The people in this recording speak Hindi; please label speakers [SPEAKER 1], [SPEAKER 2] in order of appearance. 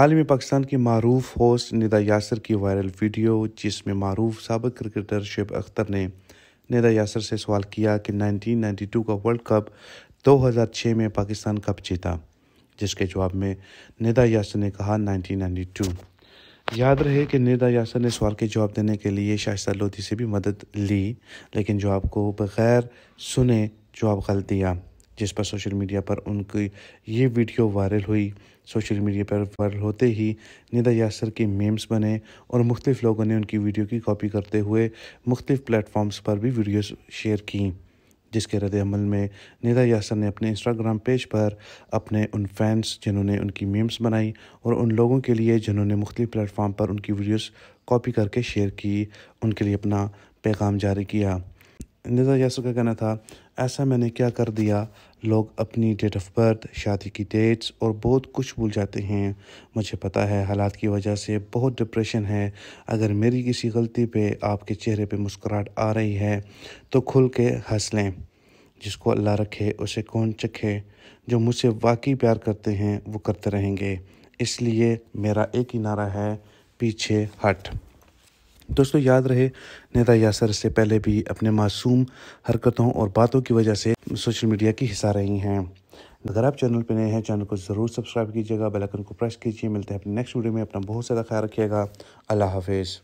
[SPEAKER 1] हाल ही में पाकिस्तान की मरूफ होस्ट निदा यासर की वायरल वीडियो जिसमें मरूफ सबक क्रिकेटर शेब अख्तर ने निदा यासर से सवाल किया कि 1992 का वर्ल्ड कप 2006 में पाकिस्तान कब जीता जिसके जवाब में निदा यासर ने कहा 1992 याद रहे कि निदा यासर ने सवाल के जवाब देने के लिए शाइस्ता लोधी से भी मदद ली लेकिन जवाब को बगैर सुने जवाब गलत दिया जिस पर सोशल मीडिया पर उनकी ये वीडियो वायरल हुई सोशल मीडिया पर वायरल होते ही निदा यासर के मेम्स बने और मुख्तफ लोगों ने उनकी वीडियो की कॉपी करते हुए मुख्तफ प्लेटफॉर्म्स पर भी वीडियोस शेयर की जिसके रद्द अमल में निदा यासर ने अपने इंस्टाग्राम पेज पर अपने उन फैंस जिन्होंने उनकी मेम्स बनाई और उन लोगों के लिए जिन्होंने मुख्तलिफ प्लेटफॉर्म पर उनकी वीडियोस कॉपी करके शेयर की उनके लिए अपना पैगाम जारी किया निज़ा यासु का कहना था ऐसा मैंने क्या कर दिया लोग अपनी डेट ऑफ बर्थ शादी की डेट्स और बहुत कुछ भूल जाते हैं मुझे पता है हालात की वजह से बहुत डिप्रेशन है अगर मेरी किसी गलती पे आपके चेहरे पे मुस्कुराहट आ रही है तो खुल के हंस लें जिसको अल्लाह रखे उसे कौन चखे जो मुझसे वाकई प्यार करते हैं वो करते रहेंगे इसलिए मेरा एक ही नारा है पीछे हट दोस्तों याद रहे नेता यासर से पहले भी अपने मासूम हरकतों और बातों की वजह से सोशल मीडिया की हिस्सा रही हैं अगर आप चैनल पर नए हैं चैनल को ज़रूर सब्सक्राइब कीजिएगा बेल आइकन को प्रेस कीजिए मिलते हैं अपने नेक्स्ट वीडियो में अपना बहुत ज़्यादा ख्याल रखिएगा अल्लाह हाफिज़